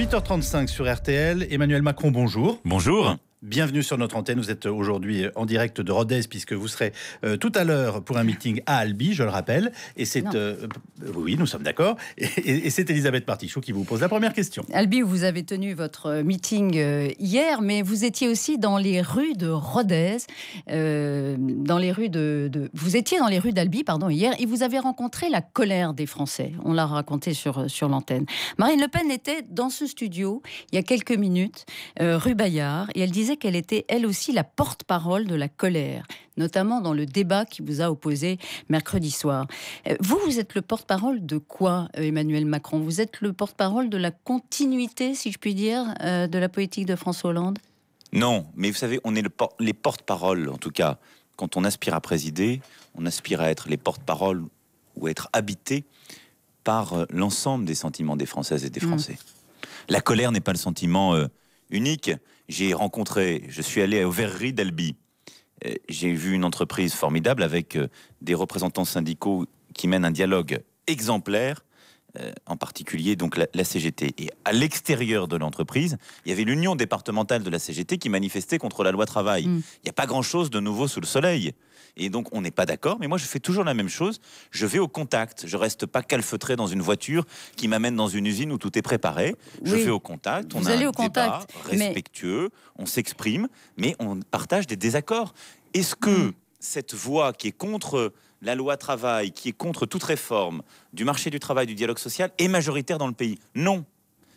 8h35 sur RTL. Emmanuel Macron, bonjour. Bonjour. Bienvenue sur notre antenne. Vous êtes aujourd'hui en direct de Rodez, puisque vous serez euh, tout à l'heure pour un meeting à Albi, je le rappelle. Et c'est. Euh, oui, nous sommes d'accord. Et, c'est Elisabeth Partichou qui vous pose la première question. Albi, vous avez tenu votre euh, meeting hier, mais vous étiez aussi dans les rues de Rodez, dans les rues de, Vous étiez dans les rues d'Albi, pardon, hier, et vous avez rencontré la colère des Français. On l'a raconté sur, sur l'antenne. Marine Le Pen était dans ce studio il y a quelques minutes, rue Bayard, et elle disait qu'elle était elle aussi la porte-parole de la colère, notamment dans le débat qui vous a opposé mercredi soir. Euh, vous, vous êtes le porte-parole de quoi, euh, Emmanuel Macron Vous êtes le porte-parole de la continuité, si je puis dire, euh, de la politique de François Hollande Non, mais vous savez, on est les porte-paroles, en tout cas. Quand on aspire à présider, on aspire à être les porte-paroles ou être habité par l'ensemble des sentiments des Françaises et des mm. Français. La colère n'est pas le sentiment unique, j'ai rencontré, je suis allé à Verreries d'Albi. Euh, j'ai vu une entreprise formidable avec euh, des représentants syndicaux qui mènent un dialogue exemplaire, euh, en particulier donc la, CGT. Et à l'extérieur de l'entreprise, il y avait l'union départementale de la CGT qui manifestait contre la loi travail. Mm. Il n'y a pas grand-chose de nouveau sous le soleil. Et donc, on n'est pas d'accord. Mais moi, je fais toujours la même chose. Je vais au contact. Je reste pas calfeutré dans une voiture qui m'amène dans une usine où tout est préparé. Je vais au contact. on allez au contact, respectueux. On s'exprime, mais on partage des désaccords. Est-ce que hmm. cette voix qui est contre la loi travail, qui est contre toute réforme du marché du travail, du dialogue social, est majoritaire dans le pays Non.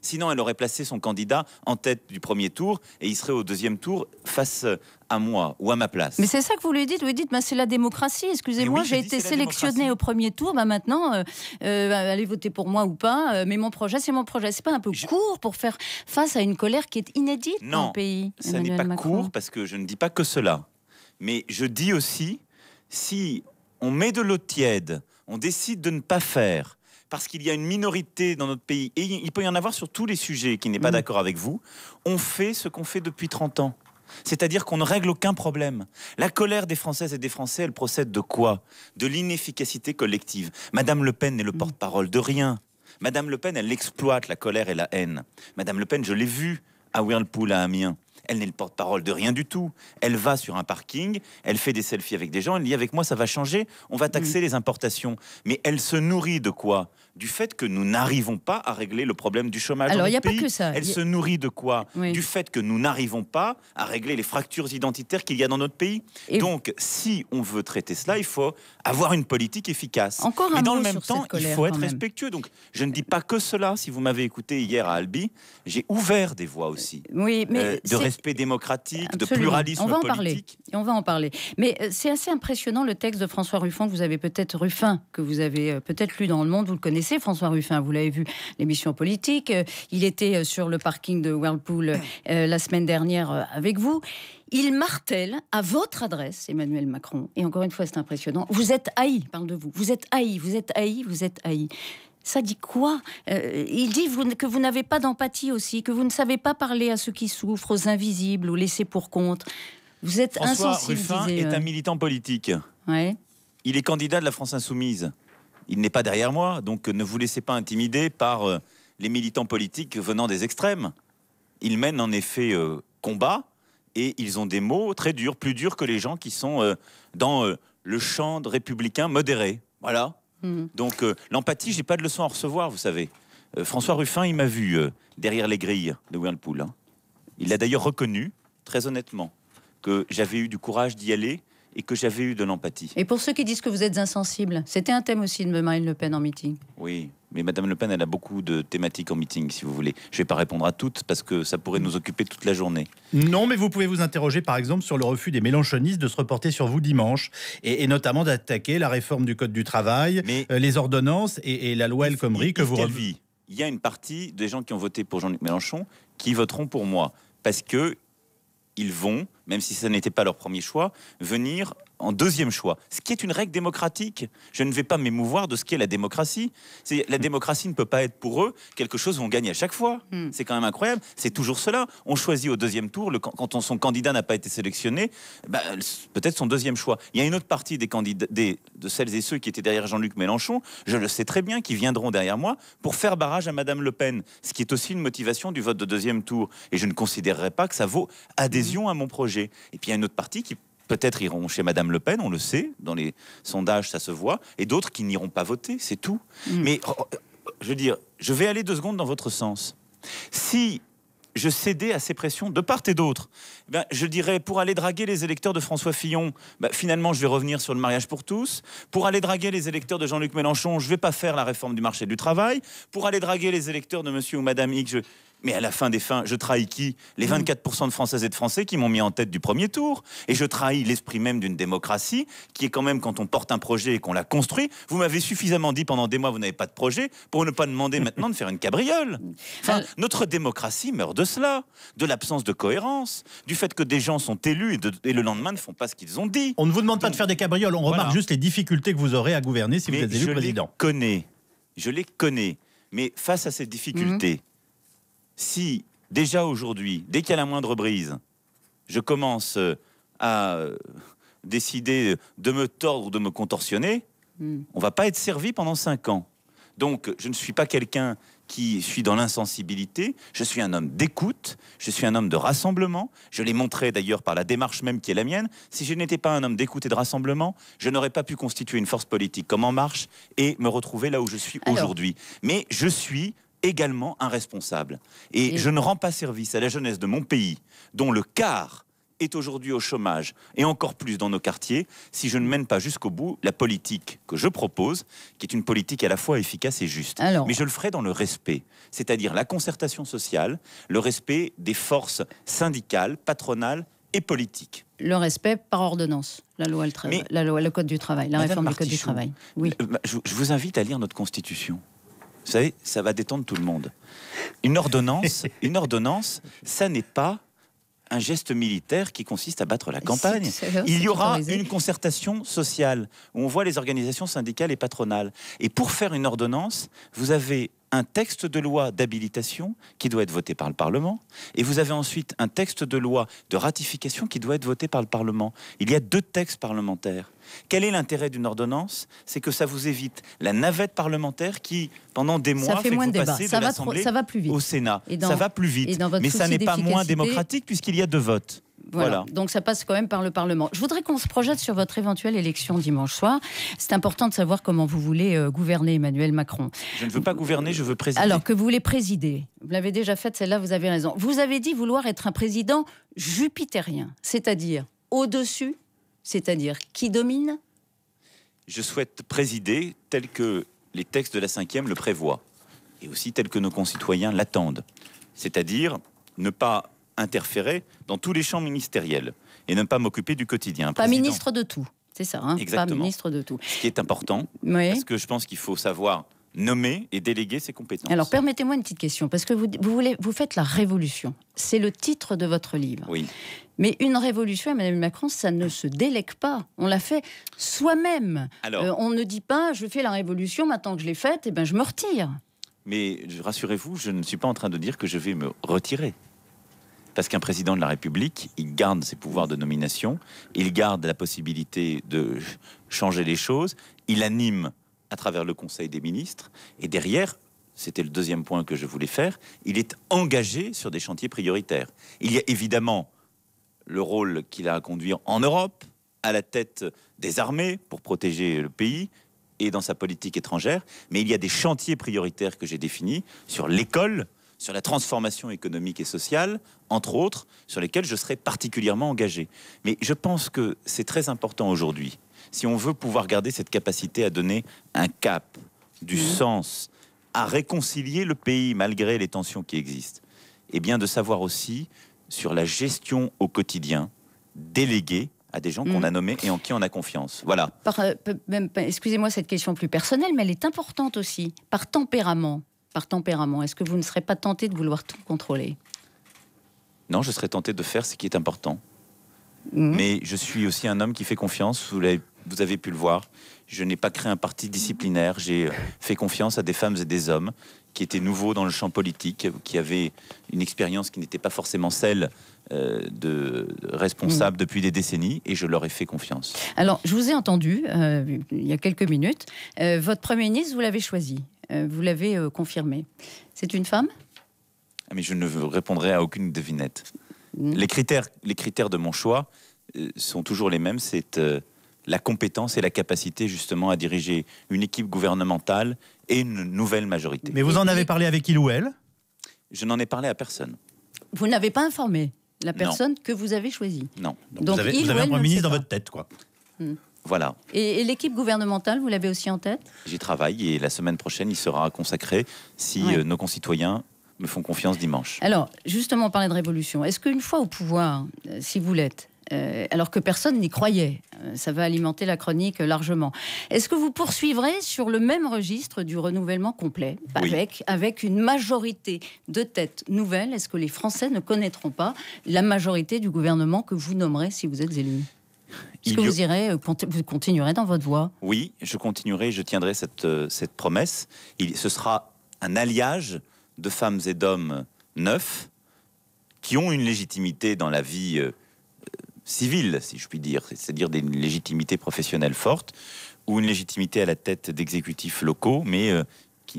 Sinon, elle aurait placé son candidat en tête du premier tour et il serait au deuxième tour face à moi ou à ma place. Mais c'est ça que vous lui dites. Vous lui dites, ben, c'est la démocratie. Excusez-moi, j'ai été sélectionné au premier tour. Ben, maintenant, euh, euh, ben, allez voter pour moi ou pas. Euh, mais mon projet, c'est mon projet. C'est pas un peu court pour faire face à une colère qui est inédite non, dans le pays. Non, Ça n'est pas court parce que je ne dis pas que cela. Mais je dis aussi, si on met de l'eau tiède, on décide de ne pas faire, parce qu'il y a une minorité dans notre pays, et il peut y en avoir sur tous les sujets qui n'est pas mm. d'accord avec vous, on fait ce qu'on fait depuis 30 ans. C'est-à-dire qu'on ne règle aucun problème. La colère des Françaises et des Français, elle procède de quoi De l'inefficacité collective. Madame Le Pen n'est le mm. porte-parole de rien. Madame Le Pen, elle exploite la colère et la haine. Madame Le Pen, je l'ai vue à Whirlpool à Amiens. Elle n'est le porte-parole de rien du tout. Elle va sur un parking, elle fait des selfies avec des gens, elle dit avec moi ça va changer, on va taxer mm. les importations. Mais elle se nourrit de quoi du fait que nous n'arrivons pas à régler le problème du chômage Alors, il n'y a que ça. Elle se nourrit de quoi Du fait que nous n'arrivons pas à régler les fractures identitaires qu'il y a dans notre pays. Donc, si on veut traiter cela, il faut avoir une politique efficace. Encore un Et dans le même temps, il faut être respectueux. Donc, je ne dis pas que cela. Si vous m'avez écouté hier à Albi, j'ai ouvert des voies aussi. Euh, oui, mais euh, de respect démocratique, de pluralisme on va en Parler. Et on va en parler. Mais euh, c'est assez impressionnant le texte de François Ruffin que vous avez peut-être Ruffin que vous avez peut-être lu dans le Monde. Vous le connaissez François Ruffin, vous l'avez vu, l'émission politique. Euh, il était euh, sur le parking de Whirlpool euh, la semaine dernière avec vous. Il martèle à votre adresse, Emmanuel Macron, et encore une fois, c'est impressionnant, vous êtes haï, parle de vous, vous êtes haï, vous êtes haï, vous êtes haï. Ça dit quoi Il dit que vous n'avez pas d'empathie aussi, que vous ne savez pas parler à ceux qui souffrent, aux invisibles, aux laissés pour compte. Vous êtes François Ruffin est un militant politique. Il est candidat de la France insoumise il n'est pas derrière moi. Donc euh, ne vous laissez pas intimider par euh, les militants politiques venant des extrêmes. Ils mènent en effet euh, combat et ils ont des mots très durs, plus durs que les gens qui sont dans le champ républicain modéré. Voilà. Mhm. Donc l'empathie, j'ai pas de leçon à recevoir, vous savez. François Ruffin, il m'a vu derrière les grilles de Whirlpool. Hein. Il a d'ailleurs reconnu, très honnêtement, que j'avais eu du courage d'y aller et que j'avais eu de l'empathie. Et pour ceux qui disent que vous êtes insensible, c'était un thème aussi de Marine Le Pen en meeting. Oui, mais Madame Le Pen, elle a beaucoup de thématiques en meeting, si vous voulez. Je ne vais pas répondre à toutes parce que ça pourrait nous occuper toute la journée. Non, mais vous pouvez vous interroger, par exemple, sur le refus des Mélenchonistes de se reporter sur vous dimanche, et, notamment d'attaquer la réforme du Code du travail, mais euh, les ordonnances et, la loi El Khomri que vous reviez. Il y a une partie des gens qui ont voté pour Jean-Luc Mélenchon qui voteront pour moi parce que ils vont même si ce n'était pas leur premier choix, venir en deuxième choix. Ce qui est une règle démocratique. Je ne vais pas m'émouvoir de ce qu'est la démocratie. la démocratie ne peut pas être pour eux quelque chose où on gagne à chaque fois. Hmm. C'est quand même incroyable. C'est toujours cela. On choisit au deuxième tour, le, quand son candidat n'a pas été sélectionné, bah, peut-être son deuxième choix. Il y a une autre partie des candidats, de celles et ceux qui étaient derrière Jean-Luc Mélenchon, je le sais très bien, qui viendront derrière moi pour faire barrage à Madame Le Pen, ce qui est aussi une motivation du vote de deuxième tour. Et je ne considérerais pas que ça vaut adhésion à mon projet. Et puis il y a une autre partie qui peut-être iront chez Madame Le Pen, on le sait, dans les sondages ça se voit, et d'autres qui n'iront pas voter, c'est tout. Mm. Mais oh, oh, je veux dire, je vais aller deux secondes dans votre sens. Si je cédais à ces pressions de part et d'autre. Eh ben, je dirais, pour aller draguer les électeurs de François Fillon, ben, finalement, je vais revenir sur le mariage pour tous. Pour aller draguer les électeurs de Jean-Luc Mélenchon, je ne vais pas faire la réforme du marché du travail. Pour aller draguer les électeurs de monsieur ou madame X, je... Mais à la fin des fins, je trahis qui Les 24% hmm. de Françaises et de Français qui m'ont mis en tête du premier tour. Et je trahis l'esprit même d'une démocratie qui est quand même quand on porte un projet et qu'on l'a construit. Vous m'avez suffisamment dit pendant des mois, vous n'avez pas de projet pour ne pas demander maintenant de faire une cabriole. Enfin, euh. notre démocratie meurt de cela, de l'absence de cohérence, du fait que des gens sont élus et, le lendemain ne font pas ce qu'ils ont dit. On ne vous demande pas de faire des cabrioles, on remarque juste les difficultés que vous aurez à gouverner si vous êtes élu président. Je les connais, je les connais. Mais face à ces difficultés, mhm si déjà aujourd'hui, dès qu'il y a la moindre brise, je commence euh, à euh, décider de me tordre, de me contorsionner, hmm. on va pas être servi pendant cinq ans. Donc, je ne suis pas quelqu'un qui suis dans l'insensibilité. Je suis un homme d'écoute. Je suis un homme de rassemblement. Je l'ai montré d'ailleurs par la démarche même qui est la mienne. Si je n'étais pas un homme d'écoute et de rassemblement, je n'aurais pas pu constituer une force politique comme En Marche et me retrouver là où je suis aujourd'hui. Mais je suis également irresponsable. Et, je ne rends pas service à la jeunesse de mon pays, dont le quart est aujourd'hui au chômage, et encore plus dans nos quartiers, si je ne mène pas jusqu'au bout la politique que je propose, qui est une politique à la fois efficace et juste. Mais je le ferai dans le respect, c'est-à-dire la concertation sociale, le respect des forces syndicales, patronales et politiques le respect par ordonnance, la loi, le, la loi, le code du travail, la réforme du code du travail. Oui. Euh, bah, je, vous invite à lire notre Constitution. Vous savez, ça va détendre tout le monde. Une ordonnance, une ordonnance, ça n'est pas un geste militaire qui consiste à battre la campagne. Il y aura une concertation sociale où on voit les organisations syndicales et patronales. Et pour faire une ordonnance, vous avez un texte de loi d'habilitation qui doit être voté par le Parlement, et vous avez ensuite un texte de loi de ratification qui doit être voté par le Parlement. Il y a deux textes parlementaires. Quel est l'intérêt d'une ordonnance C'est que ça vous évite la navette parlementaire qui, pendant des mois, fait, moins de passez de l'Assemblée au Sénat. ça va plus vite. Mais ça n'est pas moins démocratique puisqu'il y a deux votes. Voilà. Donc ça passe quand même par le Parlement. Je voudrais qu'on se projette sur votre éventuelle élection dimanche soir. C'est important de savoir comment vous voulez euh, gouverner Emmanuel Macron. Je ne veux pas gouverner, je veux présider. Alors que vous voulez présider. Vous l'avez déjà faite, celle-là, vous avez raison. Vous avez dit vouloir être un président jupitérien, c'est-à-dire au-dessus, c'est-à-dire qui domine Je souhaite présider tel que les textes de la cinquième le prévoient, et aussi tel que nos concitoyens l'attendent. C'est-à-dire ne pas interférer dans tous les champs ministériels et ne pas m'occuper du quotidien. pas ministre de tout, c'est ça, hein. Exactement. pas ministre de tout. Ce qui est important, parce que je pense qu'il faut savoir nommer et déléguer ses compétences. Alors permettez-moi une petite question, parce que vous, voulez, vous faites la révolution. C'est le titre de votre livre. Oui. Mais une révolution, madame Macron, ça ne se délègue pas. On la fait soi-même. Alors, euh, on ne dit pas, je fais la révolution, maintenant que je l'ai faite, eh ben, je me retire. Mais rassurez-vous, je ne suis pas en train de dire que je vais me retirer parce qu'un président de la République, il garde ses pouvoirs de nomination, il garde la possibilité de changer les choses, il anime à travers le Conseil des ministres, et derrière, c'était le deuxième point que je voulais faire, il est engagé sur des chantiers prioritaires. Il y a évidemment le rôle qu'il a à conduire en Europe, à la tête des armées pour protéger le pays et dans sa politique étrangère, mais il y a des chantiers prioritaires que j'ai définis sur l'école, sur la transformation économique et sociale, entre autres, sur lesquelles je serai particulièrement engagé. Mais je pense que c'est très important aujourd'hui, si on veut pouvoir garder cette capacité à donner un cap, du mmh. sens, à réconcilier le pays malgré les tensions qui existent, et bien de savoir aussi sur la gestion au quotidien, déléguée, à des gens qu'on mmh. a nommés et en qui on a confiance. Voilà. Euh, excusez-moi cette question plus personnelle, mais elle est importante aussi, par tempérament par tempérament, est-ce que vous ne serez pas tenté de vouloir tout contrôler Non, je serais tenté de faire ce qui est important. Mmh. Mais je suis aussi un homme qui fait confiance, vous, avez, vous avez pu le voir. Je n'ai pas créé un parti disciplinaire, j'ai euh, fait confiance à des femmes et des hommes qui étaient nouveaux dans le champ politique, qui avaient une expérience qui n'était pas forcément celle euh, de responsable mmh. depuis des décennies et je leur ai fait confiance. Alors, je vous ai entendu euh, il y a quelques minutes. votre Premier ministre, vous l'avez choisi. Euh, vous l'avez euh, confirmé. C'est une femme ah, Mais je ne répondrai à aucune devinette. Mm. Les, critères, les critères de mon choix euh, sont toujours les mêmes. C'est la compétence et la capacité justement à diriger une équipe gouvernementale et une nouvelle majorité. Mais vous en avez parlé avec il ou elle Je n'en ai parlé à personne. Vous n'avez pas informé la personne que vous avez choisie Non. Donc, vous avez, vous avez un Premier ministre dans votre tête, quoi. Mm. Voilà. Et, l'équipe gouvernementale, vous l'avez aussi en tête J'y travaille et la semaine prochaine, il sera consacré si euh, nos concitoyens me font confiance dimanche. Alors, justement, on parlait de révolution. Est-ce qu'une fois au pouvoir, euh, si vous l'êtes, euh, alors que personne n'y croyait. ça va alimenter la chronique largement. Est-ce que vous poursuivrez sur le même registre du renouvellement complet, avec, avec une majorité de têtes nouvelles Est-ce que les Français ne connaîtront pas la majorité du gouvernement que vous nommerez si vous êtes élu est-ce que vous irez, euh, vous continuerez dans votre voie Oui, je continuerai, je tiendrai cette, euh, cette promesse. Il, ce sera un alliage de femmes et d'hommes neufs qui ont une légitimité dans la vie euh, civile, si je puis dire, c'est-à-dire des légitimités professionnelles fortes ou une légitimité à la tête d'exécutifs locaux, mais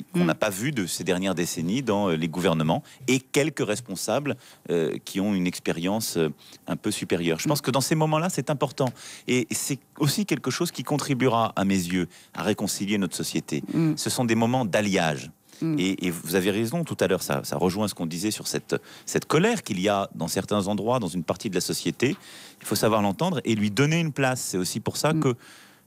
qu'on mm. n'a pas vu de ces dernières décennies dans euh, les gouvernements et quelques responsables euh, qui ont une expérience euh, un peu supérieure. Je mm. pense que dans ces moments-là, c'est important. Et c'est aussi quelque chose qui contribuera, à mes yeux, à réconcilier notre société. Mm. Ce sont des moments d'alliage. Et, vous avez raison tout à l'heure, ça, rejoint ce qu'on disait sur cette, cette colère qu'il y a dans certains endroits, dans une partie de la société. Il faut savoir l'entendre et lui donner une place. C'est aussi pour ça que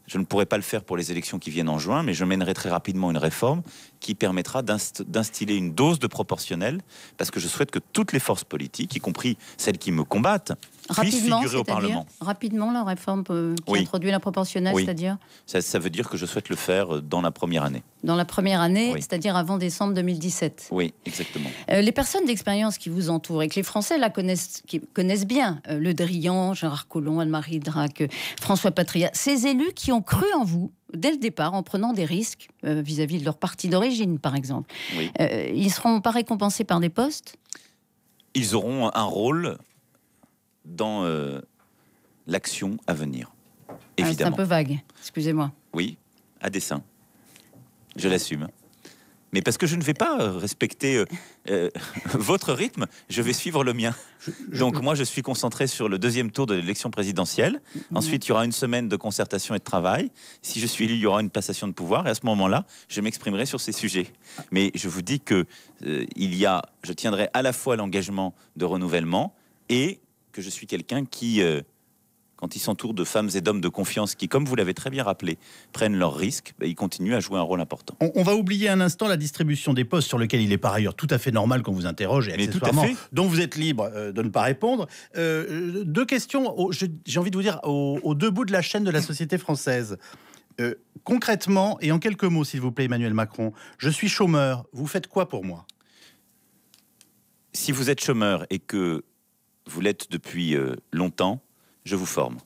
je ne pourrai pas le faire pour les élections qui viennent en juin, mais je mènerai très rapidement une réforme qui permettra d'instiller une dose de proportionnel, parce que je souhaite que toutes les forces politiques, y compris celles qui me combattent, rapidement, au Parlement. Rapidement, la réforme peut, qui introduit la proportionnelle, c'est-à-dire ça, ça, veut dire que je souhaite le faire euh, dans la première année. Dans la première année, c'est-à-dire avant décembre 2017. Oui, exactement. Euh, les personnes d'expérience qui vous entourent et que les Français la connaissent, connaissent bien, euh, Le Drian, Gérard Collomb, Anne-Marie Drac, François Patria, ces élus qui ont cru en vous dès le départ en prenant des risques vis-à-vis -vis de leur parti d'origine, par exemple, ils ne seront pas récompensés par des postes ils auront un rôle dans euh, l'action à venir. Évidemment. Ah, c'est un peu vague, excusez-moi. Oui, à dessein. Je l'assume. Mais parce que je ne vais pas euh, respecter euh, votre rythme, je vais suivre le mien. Donc moi, je suis concentré sur le deuxième tour de l'élection présidentielle. Ensuite, il y aura une semaine de concertation et de travail. Si je suis élu, il y aura une passation de pouvoir. Et à ce moment-là, je m'exprimerai sur ces sujets. Mais je vous dis que il y a, je tiendrai à la fois l'engagement de renouvellement et que je suis quelqu'un qui, euh, quand il s'entoure de femmes et d'hommes de confiance qui, comme vous l'avez très bien rappelé, prennent leurs risques, bah, il continue à jouer un rôle important. On, va oublier un instant la distribution des postes sur lequel il est par ailleurs tout à fait normal qu'on vous interroge et accessoirement, dont vous êtes libre euh, de ne pas répondre. Euh, deux questions, j'ai envie de vous dire, aux au deux bouts de la chaîne de la société française. concrètement et en quelques mots, s'il vous plaît, Emmanuel Macron, je suis chômeur, vous faites quoi pour moi Si vous êtes chômeur et que vous l'êtes depuis euh, longtemps, je vous forme.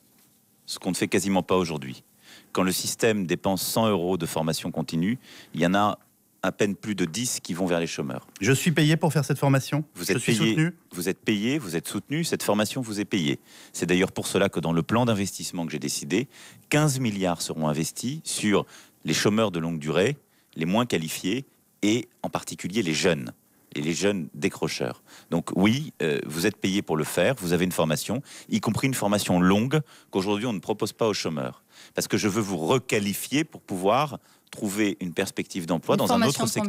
Ce qu'on ne fait quasiment pas aujourd'hui. Quand le système dépense 100 euros de formation continue, il y en a à peine plus de 10 qui vont vers les chômeurs. Je suis payé pour faire cette formation Vous êtes, soutenu vous êtes payé, vous êtes soutenu, cette formation vous est payée. C'est d'ailleurs pour cela que dans le plan d'investissement que j'ai décidé, 15 milliards seront investis sur les chômeurs de longue durée, les moins qualifiés et en particulier les jeunes et les jeunes décrocheurs. Donc oui, euh, vous êtes payé pour le faire, vous avez une formation, y compris une formation longue qu'aujourd'hui on ne propose pas aux chômeurs. Parce que je veux vous requalifier pour pouvoir trouver une perspective d'emploi dans un autre secteur.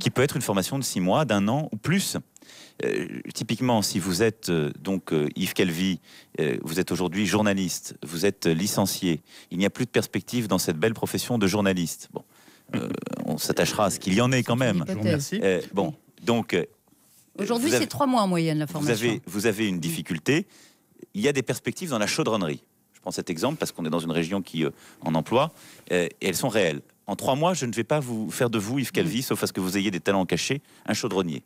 qui peut être une formation de six mois, d'un an ou plus. Euh, typiquement, si vous êtes euh, donc Yves Calvi, vous êtes aujourd'hui journaliste, vous êtes licencié, il n'y a plus de perspective dans cette belle profession de journaliste. Euh, on s'attachera à ce qu'il y en ait quand même. Euh, bon, donc. Euh, Aujourd'hui, c'est trois mois en moyenne la formation. Vous avez, une difficulté. Il y a des perspectives dans la chaudronnerie. Je prends cet exemple parce qu'on est dans une région qui en emploie et elles sont réelles. En trois mois, je ne vais pas vous faire de vous, Yves Calvi, sauf à ce que vous ayez des talents cachés, un chaudronnier.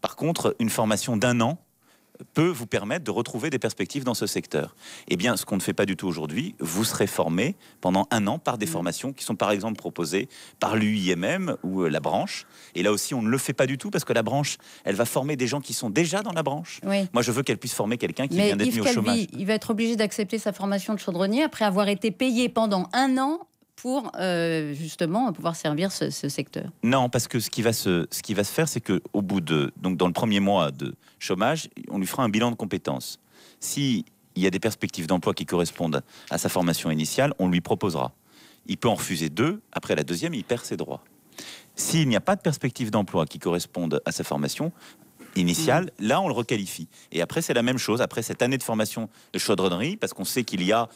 Par contre, une formation d'un an, peut vous permettre de retrouver des perspectives dans ce secteur. Eh bien, ce qu'on ne fait pas du tout aujourd'hui, vous serez formé pendant un an par des mm. formations qui sont par exemple proposées par l'UIMM ou euh, la branche. Et là aussi, on ne le fait pas du tout parce que la branche, elle va former des gens qui sont déjà dans la branche. Moi, je veux qu'elle puisse former quelqu'un qui vient d'être mis au chômage. Il va être obligé d'accepter sa formation de chaudronnier après avoir été payé pendant un an pour euh, justement pouvoir servir ce, secteur Non, parce que ce qui va se, ce qui va se faire, c'est qu'au bout de. Donc, dans le premier mois de chômage, on lui fera un bilan de compétences. S'il il y a des perspectives d'emploi qui correspondent à sa formation initiale, on lui proposera. Il peut en refuser deux. Après la deuxième, il perd ses droits. S'il n'y a pas de perspectives d'emploi qui correspondent à sa formation, initiale, mm. là on le requalifie. Et après c'est la même chose, après cette année de formation de chaudronnerie, parce qu'on sait qu'il y a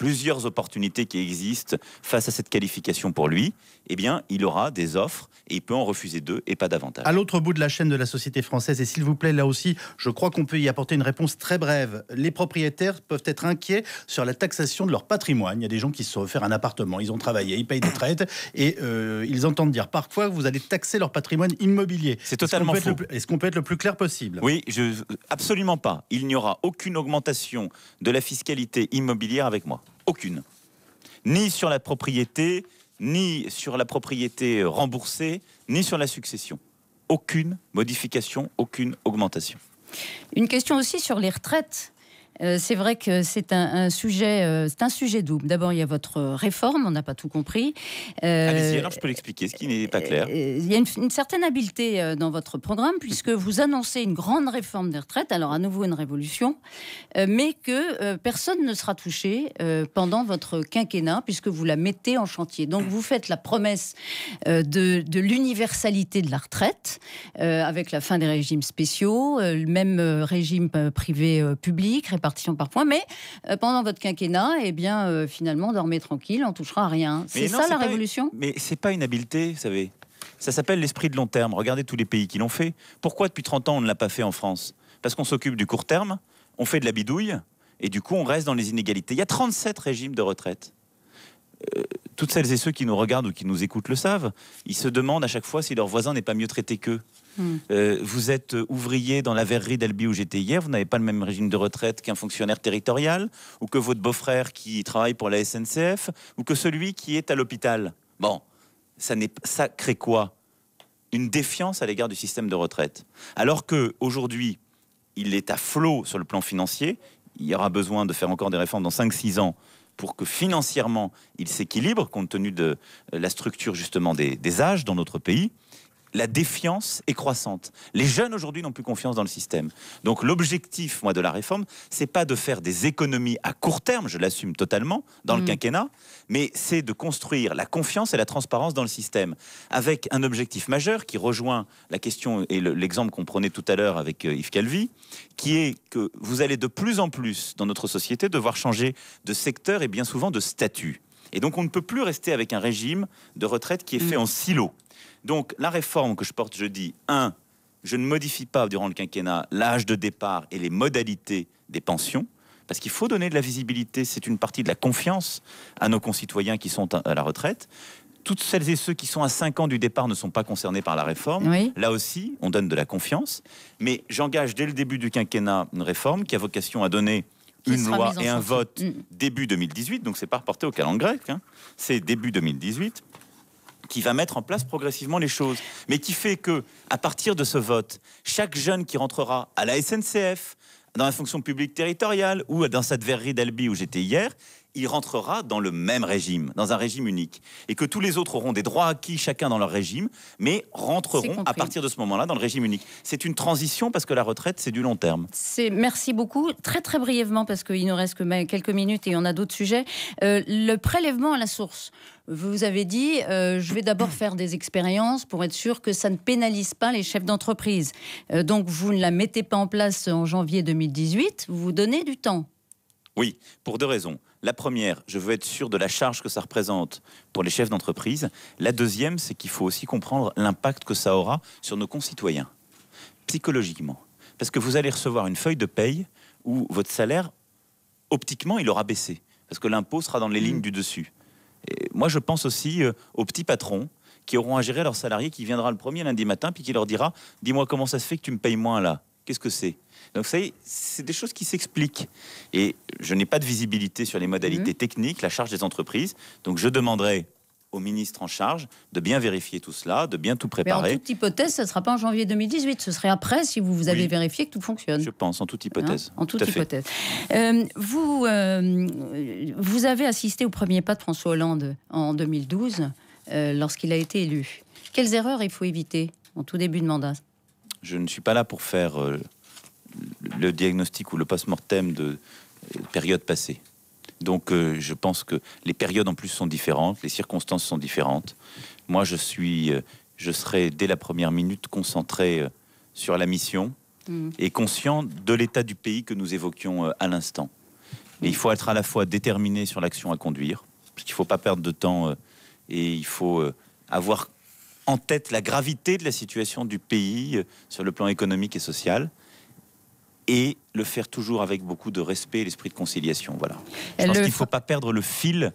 plusieurs opportunités qui existent face à cette qualification pour lui, eh bien, il aura des offres et il peut en refuser deux et pas davantage. À l'autre bout de la chaîne de la société française, et s'il vous plaît, là aussi, je crois qu'on peut y apporter une réponse très brève. Les propriétaires peuvent être inquiets sur la taxation de leur patrimoine. Il y a des gens qui se sont offert un appartement, ils ont travaillé, ils payent des traites et euh, ils entendent dire parfois vous allez taxer leur patrimoine immobilier. C'est totalement Est-ce qu'on peut, peut être le plus clair possible Oui, je, absolument pas. Il n'y aura aucune augmentation de la fiscalité immobilière avec moi. Aucune. Ni sur la propriété, ni sur la propriété remboursée, ni sur la succession. Aucune modification, aucune augmentation. Une question aussi sur les retraites. Euh, c'est vrai que c'est un, sujet, euh, c'est un sujet double. D'abord, il y a votre réforme, on n'a pas tout compris. Euh, Allez-y, alors je peux l'expliquer, ce qui n'est pas clair. Il y a une, certaine habileté dans votre programme, puisque vous annoncez une grande réforme des retraites, alors à nouveau une révolution, mais que personne ne sera touché pendant votre quinquennat, puisque vous la mettez en chantier. Donc vous faites la promesse de, de l'universalité de la retraite, avec la fin des régimes spéciaux, le même régime privé public, Partition par points, mais euh, pendant votre quinquennat, eh bien, euh, finalement, dormez tranquille, on touchera à rien. C'est ça la révolution Mais Mais c'est pas une habileté, vous savez. Ça s'appelle l'esprit de long terme. Regardez tous les pays qui l'ont fait. Pourquoi depuis 30 ans on ne l'a pas fait en France Parce qu'on s'occupe du court terme, on fait de la bidouille, et du coup on reste dans les inégalités. Il y a 37 régimes de retraite. Euh, toutes celles et ceux qui nous regardent ou qui nous écoutent le savent, ils se demandent à chaque fois si leur voisin n'est pas mieux traité qu'eux. Hmm. Euh, vous êtes euh, ouvrier dans la verrerie d'Albi où j'étais hier, vous n'avez pas le même régime de retraite qu'un fonctionnaire territorial, ou que votre beau-frère qui travaille pour la SNCF, ou que celui qui est à l'hôpital. Bon, ça, crée quoi Une défiance à l'égard du système de retraite. Alors qu'aujourd'hui, il est à flot sur le plan financier, il y aura besoin de faire encore des réformes dans 5-6 ans pour que financièrement il s'équilibre compte tenu de euh, la structure justement des, des âges dans notre pays la défiance est croissante. Les jeunes aujourd'hui n'ont plus confiance dans le système. Donc l'objectif, moi, de la réforme, c'est pas de faire des économies à court terme, je l'assume totalement, dans le mmh. quinquennat, mais c'est de construire la confiance et la transparence dans le système, avec un objectif majeur qui rejoint la question et l'exemple qu'on prenait tout à l'heure avec euh, Yves Calvi, qui est que vous allez de plus en plus dans notre société devoir changer de secteur et bien souvent de statut. Et donc on ne peut plus rester avec un régime de retraite qui est fait mmh. en silo. Donc la réforme que je porte, jeudi, un, Je ne modifie pas durant le quinquennat l'âge de départ et les modalités des pensions parce qu'il faut donner de la visibilité, c'est une partie de la confiance à nos concitoyens qui sont à la retraite. Toutes celles et ceux qui sont à 5 ans du départ ne sont pas concernés par la réforme. Là aussi, on donne de la confiance. Mais j'engage dès le début du quinquennat une réforme qui a vocation à donner une loi et un vote mm. début 2018. Donc c'est pas reporté au calendrier grec, hein. c'est début 2018 qui va mettre en place progressivement les choses, mais qui fait que, à partir de ce vote, chaque jeune qui rentrera à la SNCF, dans la fonction publique territoriale ou dans cette verrerie d'Albi où j'étais hier, il rentrera dans le même régime, dans un régime unique. Et que tous les autres auront des droits acquis chacun dans leur régime, mais rentreront à partir de ce moment-là dans le régime unique. C'est une transition parce que la retraite, c'est du long terme. C'est Merci beaucoup. Très très brièvement, parce qu'il ne reste que ben, quelques minutes et on a d'autres sujets. Euh, le prélèvement à la source. Vous avez dit, euh, je vais d'abord faire des expériences pour être sûr que ça ne pénalise pas les chefs d'entreprise. Euh, donc vous ne la mettez pas en place en janvier 2018, vous vous donnez du temps. Oui, pour deux raisons. La première, je veux être sûr de la charge que ça représente pour les chefs d'entreprise. La deuxième, c'est qu'il faut aussi comprendre l'impact que ça aura sur nos concitoyens, psychologiquement. Parce que vous allez recevoir une feuille de paye où votre salaire, optiquement, il aura baissé. Parce que l'impôt sera dans les mmh. lignes du dessus. Et moi, je pense aussi euh, aux petits patrons qui auront à gérer leur salarié qui viendra le premier lundi matin, puis qui leur dira Dis-moi comment ça se fait que tu me payes moins là Qu'est-ce que c'est donc, ça c'est des choses qui s'expliquent. Et je n'ai pas de visibilité sur les modalités mhm. techniques, la charge des entreprises. Donc, je demanderai au ministre en charge de bien vérifier tout cela, de bien tout préparer. en toute hypothèse, ce ne sera pas en janvier 2018, ce serait après si vous, vous avez vérifié que tout fonctionne. Je pense, en toute hypothèse. Hein, en toute hypothèse. Euh, vous, euh, vous avez assisté au premier pas de François Hollande en 2012, euh, lorsqu'il a été élu. Quelles erreurs il faut éviter en tout début de mandat je ne suis pas là pour faire euh, le diagnostic ou le post-mortem de euh, périodes passées. Donc euh, je pense que les périodes en plus sont différentes, les circonstances sont différentes. Moi je suis, je serai dès la première minute concentré sur la mission mm. et conscient de l'état du pays que nous évoquions à l'instant. Mais il faut être à la fois déterminé sur l'action à conduire, parce qu'il ne faut pas perdre de temps et il faut avoir en tête la gravité de la situation du pays euh, sur le plan économique et social et le faire toujours avec beaucoup de respect et l'esprit de conciliation. Voilà. Je pense qu'il ne faut pas perdre le fil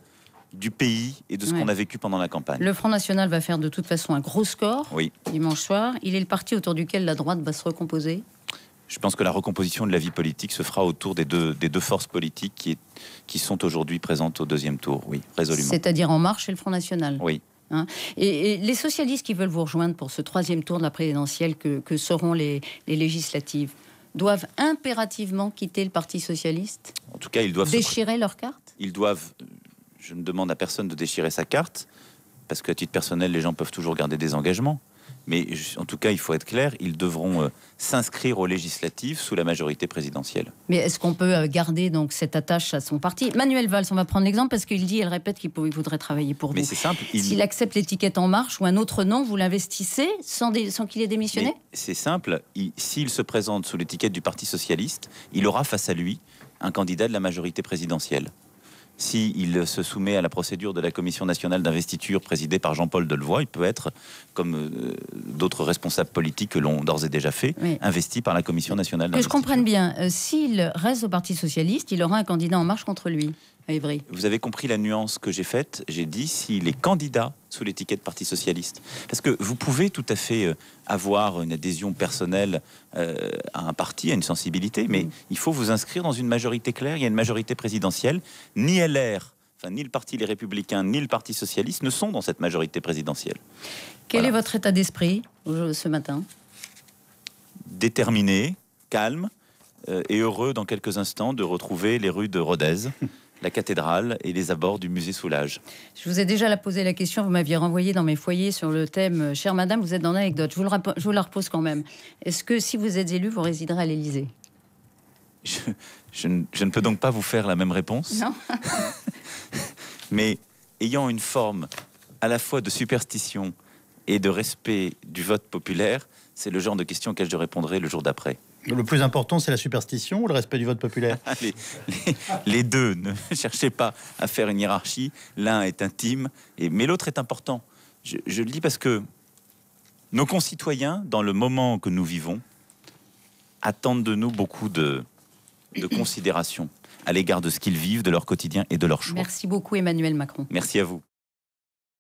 du pays et de ce qu'on a vécu pendant la campagne. Le Front National va faire de toute façon un gros score oui. dimanche soir. Il est le parti autour duquel la droite va se recomposer je pense que la recomposition de la vie politique se fera autour des deux, des deux forces politiques qui, qui sont aujourd'hui présentes au deuxième tour, oui, résolument. C'est-à-dire En Marche et le Front National Oui. Hein. et, les socialistes qui veulent vous rejoindre pour ce troisième tour de la présidentielle que, seront les, législatives doivent impérativement quitter le Parti socialiste En tout cas, ils doivent déchirer leur carte Ils doivent. Je ne demande à personne de déchirer sa carte, parce qu'à titre personnel, les gens peuvent toujours garder des engagements. Mais en tout cas, il faut être clair, ils devront euh, s'inscrire aux législatives sous la majorité présidentielle. Mais est-ce qu'on peut euh, garder donc cette attache à son parti Manuel Valls, on va prendre l'exemple parce qu'il dit, elle répète qu'il voudrait travailler pour vous. Mais c'est simple. S'il accepte l'étiquette En Marche ou un autre nom, vous l'investissez sans qu'il ait démissionné C'est simple. S'il se présente sous l'étiquette du Parti socialiste, il aura face à lui un candidat de la majorité présidentielle s'il se soumet à la procédure de la Commission nationale d'investiture présidée par Jean-Paul Delevoye, il peut être, comme euh, d'autres responsables politiques que l'on d'ores et déjà fait, investi par la Commission nationale d'investiture. Que je comprenne bien, euh, s'il reste au Parti socialiste, il aura un candidat en marche contre lui. Vous avez compris la nuance que j'ai faite. J'ai dit si les candidats sous l'étiquette Parti Socialiste. Parce que vous pouvez tout à fait euh, avoir une adhésion personnelle euh, à un parti, à une sensibilité, mais mm. il faut vous inscrire dans une majorité claire. Il y a une majorité présidentielle. Ni LR, ni le Parti Les Républicains, ni le Parti Socialiste ne sont dans cette majorité présidentielle. Quel est votre état d'esprit euh, ce matin Déterminé, calme et heureux dans quelques instants de retrouver les rues de Rodez. la cathédrale et les abords du musée Soulage. Je vous ai déjà posé la question, vous m'aviez renvoyé dans mes foyers sur le thème euh, Chère madame, vous êtes dans l'anecdote, je, vous je la repose quand même. Est-ce que si vous êtes élu, vous résiderez à l'Élysée je, ne peux donc pas vous faire la même réponse. Non. Mais ayant une forme à la fois de superstition et de respect du vote populaire, c'est le genre de question auquel je répondrai le jour d'après. Le plus important, c'est la superstition ou le respect du vote populaire les, deux. Ne cherchez pas à faire une hiérarchie. L'un est intime, et, mais l'autre est important. Je, je, le dis parce que nos concitoyens, dans le moment que nous vivons, attendent de nous beaucoup de, de considération à l'égard de ce qu'ils vivent, de leur quotidien et de leurs choix. Merci beaucoup, Emmanuel Macron. Merci à vous.